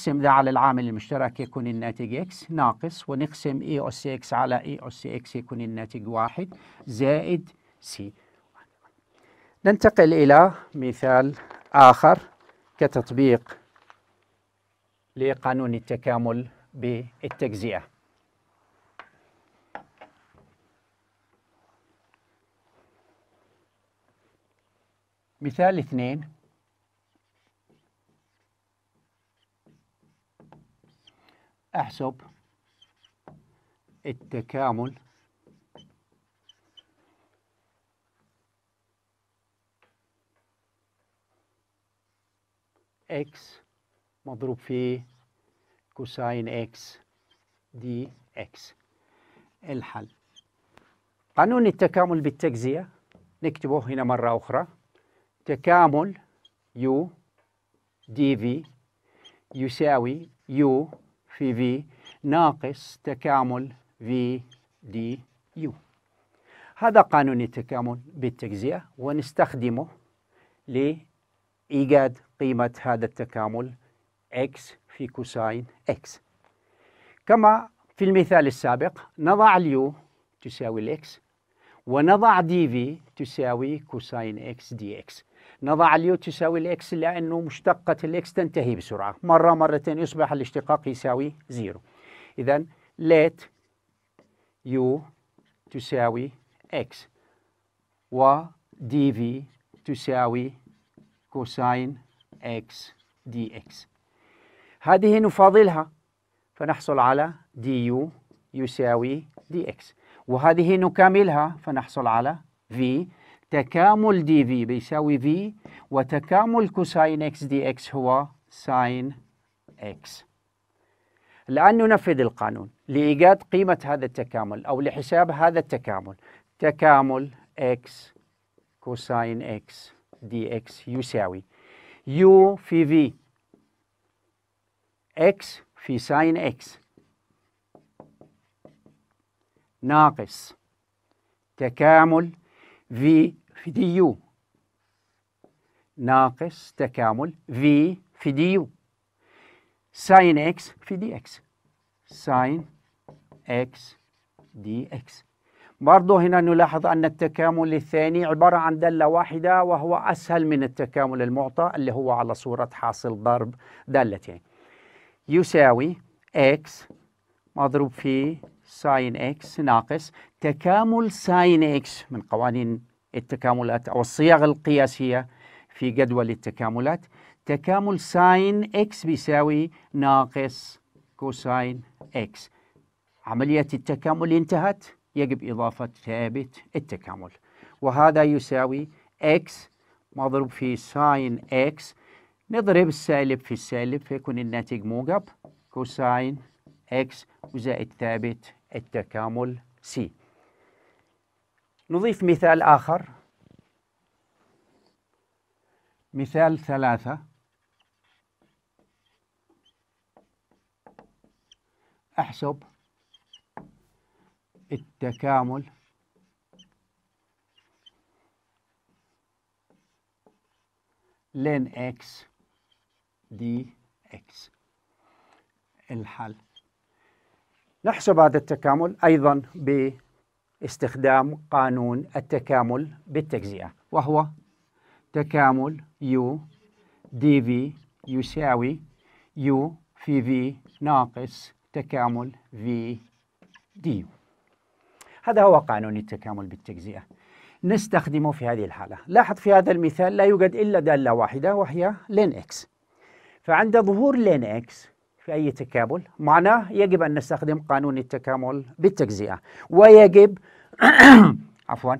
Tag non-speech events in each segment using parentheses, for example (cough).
نقسم ده على العامل المشترك يكون الناتج x ناقص ونقسم اي e اس x على اي e اس x يكون الناتج واحد زائد c ننتقل إلى مثال آخر كتطبيق لقانون التكامل بالتجزئة مثال اثنين احسب التكامل x مضروب في كوساين x دي x الحل قانون التكامل بالتجزية نكتبه هنا مرة أخرى تكامل يو dv يساوي يو في في ناقص تكامل في دي يو هذا قانون التكامل بالتجزئة ونستخدمه لإيجاد قيمة هذا التكامل x في كوساين x كما في المثال السابق نضع اليو تساوي الاكس ونضع دي في تساوي كوساين اكس دي اكس نضع اليو تساوي الإكس لأنه مشتقة الإكس تنتهي بسرعة مرة مرتين يصبح الاشتقاق يساوي زيرو إذا ليت يو تساوي إكس و دي في تساوي كوساين إكس دي إكس هذه نفاضلها فنحصل على دي يو يساوي دي إكس وهذه نكاملها فنحصل على في تكامل دي في بيساوي في وتكامل كوساين اكس دي اكس هو ساين اكس الآن ننفذ القانون لإيجاد قيمة هذا التكامل أو لحساب هذا التكامل تكامل x كوساين x dx يساوي u في v x في ساين x ناقص تكامل v في دي يو ناقص تكامل في في دي يو ساين اكس في دي اكس ساين اكس دي اكس برضه هنا نلاحظ أن التكامل الثاني عبارة عن دالة واحدة وهو أسهل من التكامل المعطى اللي هو على صورة حاصل ضرب دالتين يساوي x مضروب في ساين x ناقص تكامل ساين x من قوانين التكاملات أو الصيغ القياسية في جدول التكاملات تكامل ساين إكس بيساوي ناقص كوساين إكس عملية التكامل انتهت يجب إضافة ثابت التكامل وهذا يساوي إكس مضروب في ساين إكس نضرب السالب في السالب فيكون الناتج موجب كوساين إكس وزائد ثابت التكامل سي نضيف مثال آخر مثال ثلاثة أحسب التكامل لين اكس دي اكس الحل نحسب هذا التكامل أيضا ب استخدام قانون التكامل بالتجزئة وهو تكامل يو دي في يساوي يو في في ناقص تكامل في دي هذا هو قانون التكامل بالتجزئة نستخدمه في هذه الحالة لاحظ في هذا المثال لا يوجد إلا دالة واحدة وهي لين إكس فعند ظهور لين إكس في أي تكامل معناه يجب أن نستخدم قانون التكامل بالتجزئة ويجب (clears throat) عفوا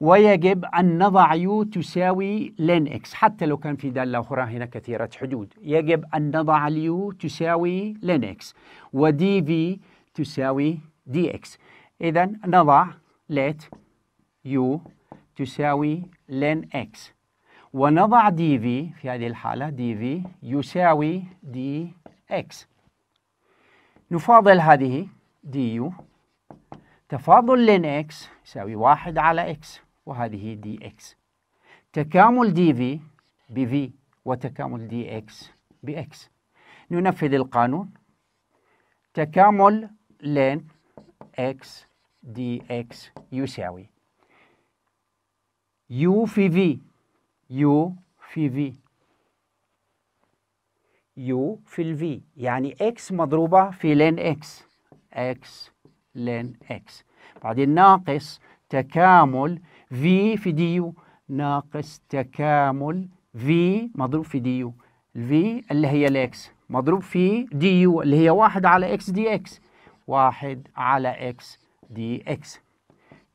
ويجب أن نضع يو تساوي لين إكس حتى لو كان في دالة أخرى هنا كثيرة حدود يجب أن نضع اليو تساوي لين إكس ودي في تساوي دي إكس إذا نضع ليت يو تساوي لين إكس ونضع دي في في هذه الحالة دي في يساوي دي x نفاضل هذه du تفاضل لين x يساوي واحد على x وهذه dx تكامل dv بv وتكامل dx بx ننفذ القانون تكامل لين x dx يساوي u في v u في v يو في الفي يعني اكس مضروبة في لين اكس اكس لين اكس بعدين ناقص تكامل في في دي يو ناقص تكامل في مضروب في دي يو الفي اللي هي الاكس مضروب في دي يو اللي هي واحد على اكس دي اكس واحد على اكس دي اكس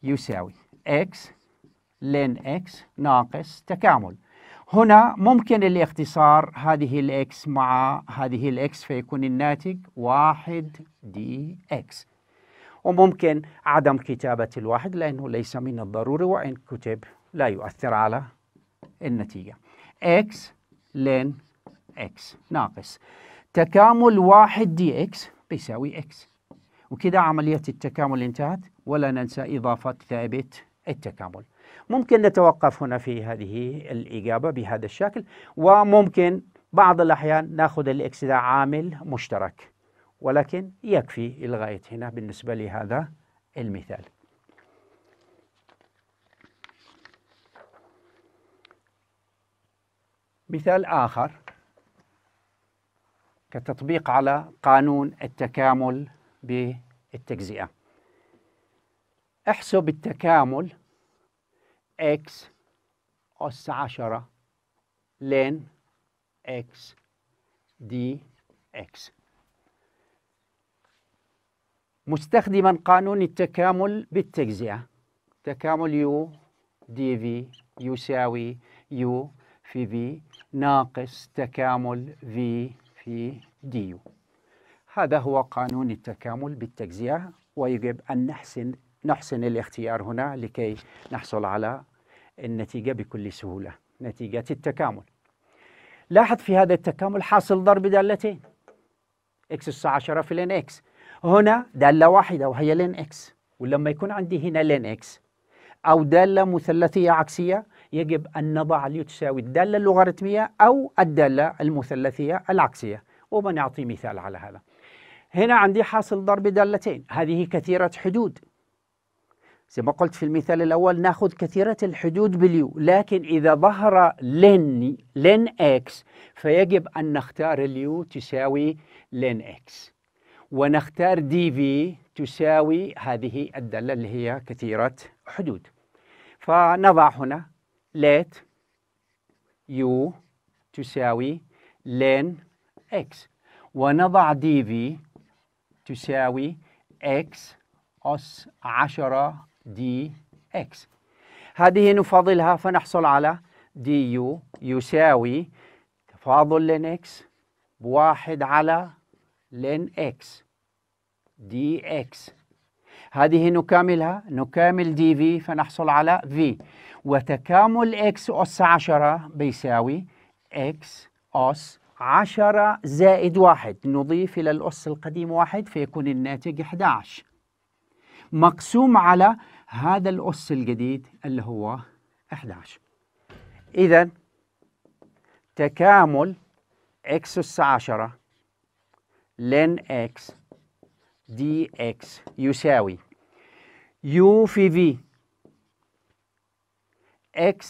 يساوي اكس لين اكس ناقص تكامل هنا ممكن الاختصار هذه الاكس مع هذه الاكس فيكون الناتج 1 دي اكس وممكن عدم كتابة الواحد لأنه ليس من الضروري وإن كتب لا يؤثر على النتيجة x لين x ناقص تكامل واحد دي اكس بيساوي x وكده عملية التكامل انتهت ولا ننسى إضافة ثابت التكامل ممكن نتوقف هنا في هذه الإجابة بهذا الشكل وممكن بعض الأحيان ناخذ الإكس ده عامل مشترك ولكن يكفي لغاية هنا بالنسبة لهذا المثال مثال آخر كتطبيق على قانون التكامل بالتجزئة احسب التكامل x أس عشرة لين x دي x مستخدما قانون التكامل بالتجزئة تكامل يو دي في يساوي يو في في ناقص تكامل في في دي يو هذا هو قانون التكامل بالتجزئة ويجب أن نحسن نحسن الاختيار هنا لكي نحصل على النتيجة بكل سهولة نتيجة التكامل لاحظ في هذا التكامل حاصل ضرب دالتين x اس 10 في لين x هنا دالة واحدة وهي لين x ولما يكون عندي هنا لين x أو دالة مثلثية عكسية يجب أن نضع تساوي الدالة اللوغاريتمية أو الدالة المثلثية العكسية وبنعطي مثال على هذا هنا عندي حاصل ضرب دالتين هذه كثيرة حدود زي ما قلت في المثال الأول ناخذ كثيرة الحدود باليو لكن إذا ظهر لن لن إكس فيجب أن نختار اليو تساوي لن إكس ونختار دي في تساوي هذه الدالة اللي هي كثيرة حدود فنضع هنا let يو تساوي لن إكس ونضع دي في تساوي إكس أس 10 دي اكس هذه نفاضلها فنحصل على دي يو يساوي تفاضل لين اكس بواحد على لين اكس دي اكس هذه نكاملها نكامل دي في فنحصل على في وتكامل اكس أس عشرة بيساوي اكس أس عشرة زائد واحد نضيف إلى الأس القديم واحد فيكون الناتج 11 مقسوم على هذا الأس الجديد اللي هو 11 إذا تكامل x أس 10 لن x دي إكس يساوي u في v x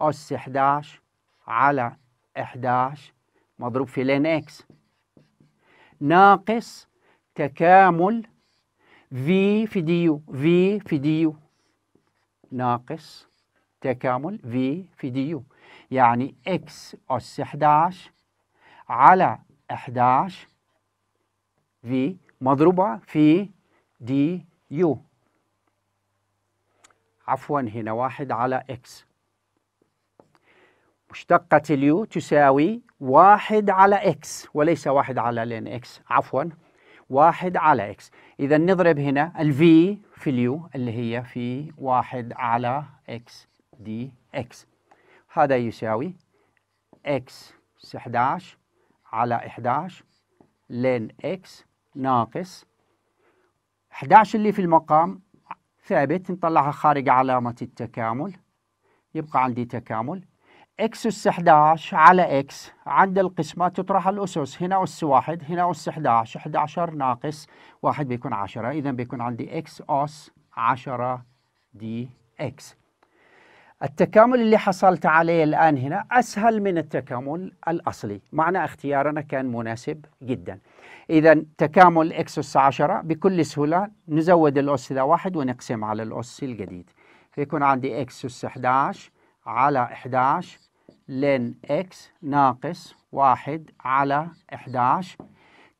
أس 11 على 11 مضروب في لن x ناقص تكامل في في ديو في في ديو ناقص تكامل في في ديو يعني اكس أس 11 على 11 في مضروبة في دي يو عفوا هنا واحد على اكس مشتقة اليو تساوي واحد على اكس وليس واحد على لين اكس عفوا واحد على x اذا نضرب هنا v في اليو اللي هي في واحد على x دي x هذا يساوي x 11 على 11 لين x ناقص 11 اللي في المقام ثابت نطلعها خارج علامة التكامل يبقى عندي تكامل اكس اس 11 على اكس عند القسمة تطرح الاسس هنا اس 1 هنا اس 11 11 ناقص 1 بيكون 10 اذا بيكون عندي اكس اس 10 دي اكس التكامل اللي حصلت عليه الان هنا اسهل من التكامل الاصلي معنى اختيارنا كان مناسب جدا اذا تكامل اكس اس 10 بكل سهوله نزود الاس ده واحد ونقسم على الاس الجديد فيكون عندي اكس اس 11 على 11 لن اكس ناقص واحد على 11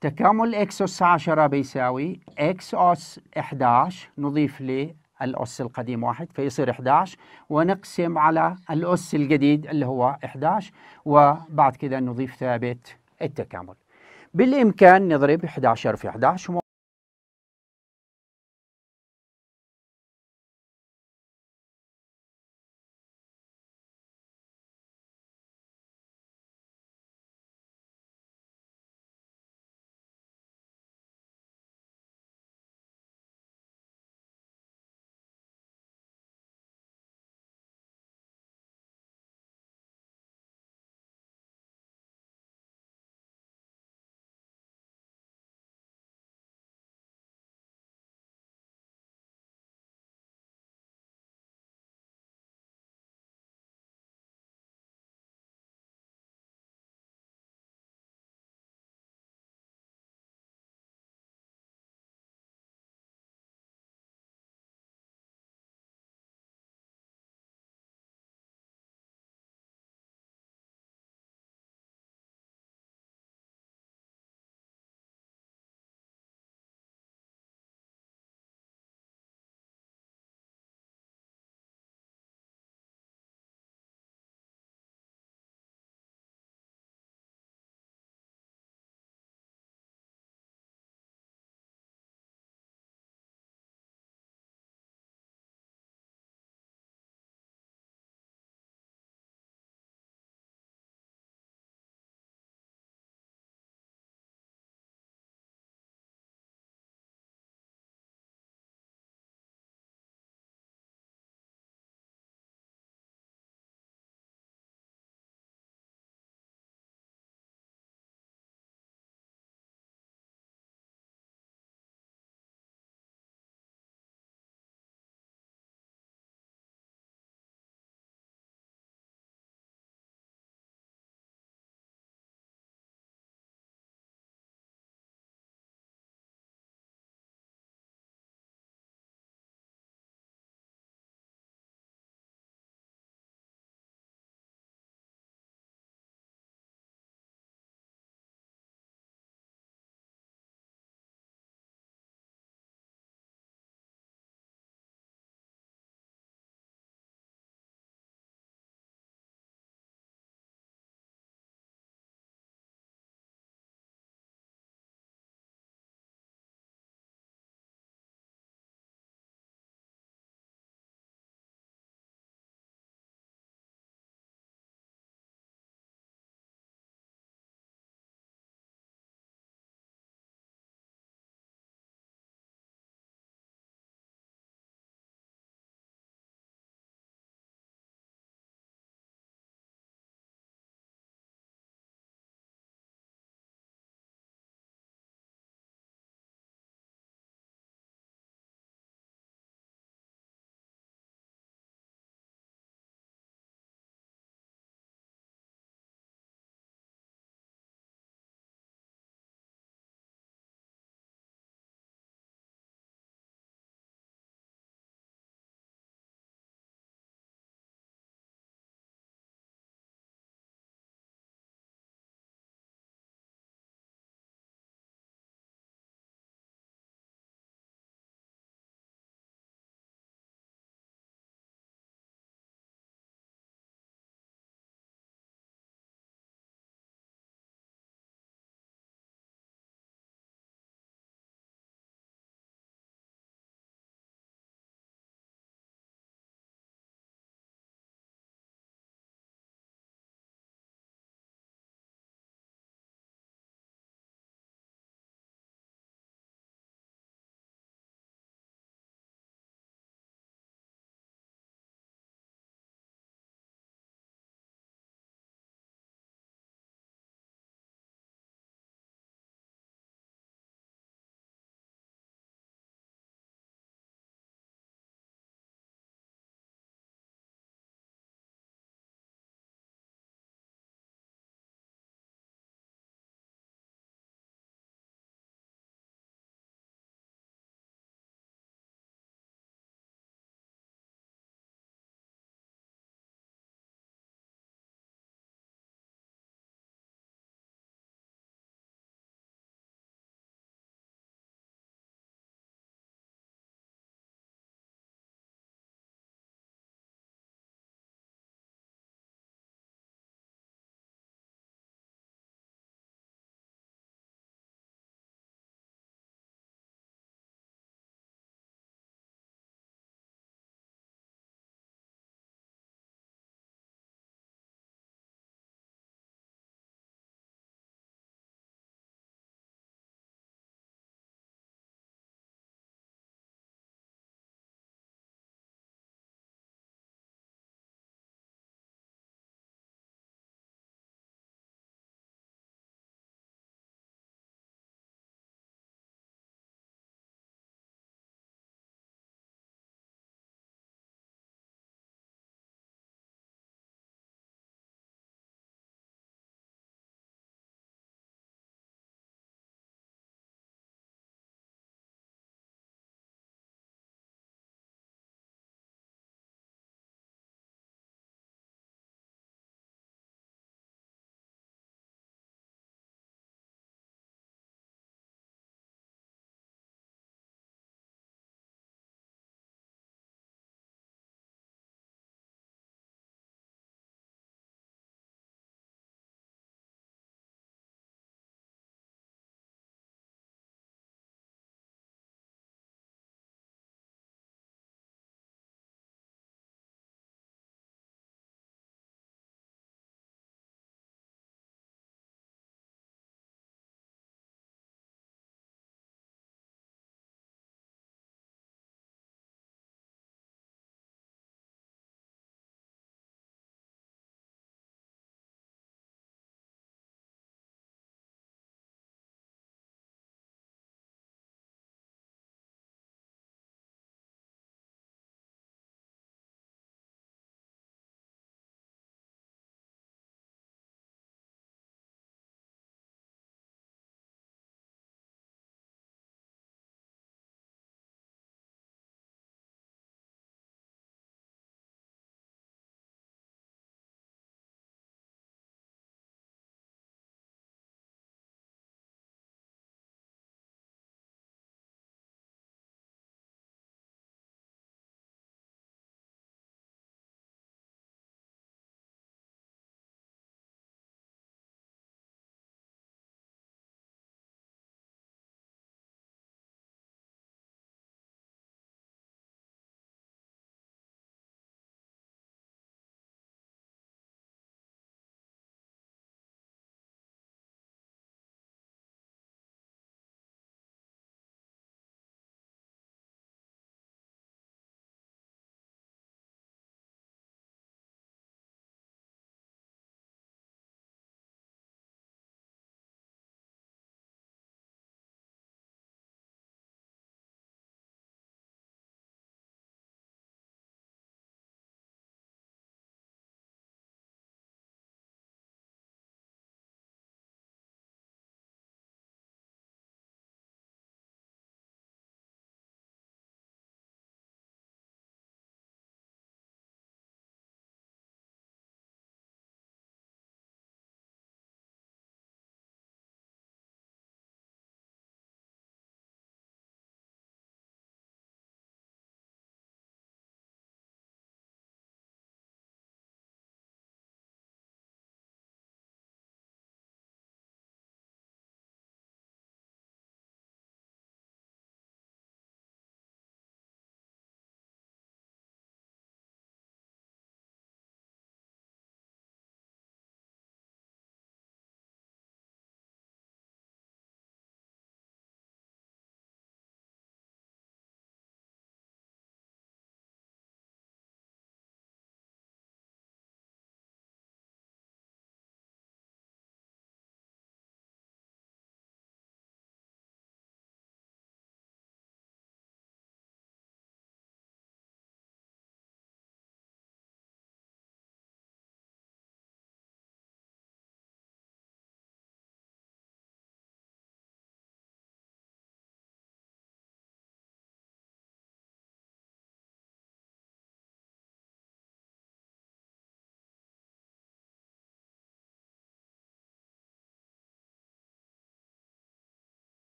تكامل اكس اس 10 بيساوي اكس اس 11 نضيف للأس القديم واحد فيصير 11 ونقسم على الأس الجديد اللي هو 11 وبعد كده نضيف ثابت التكامل بالإمكان نضرب 11 في 11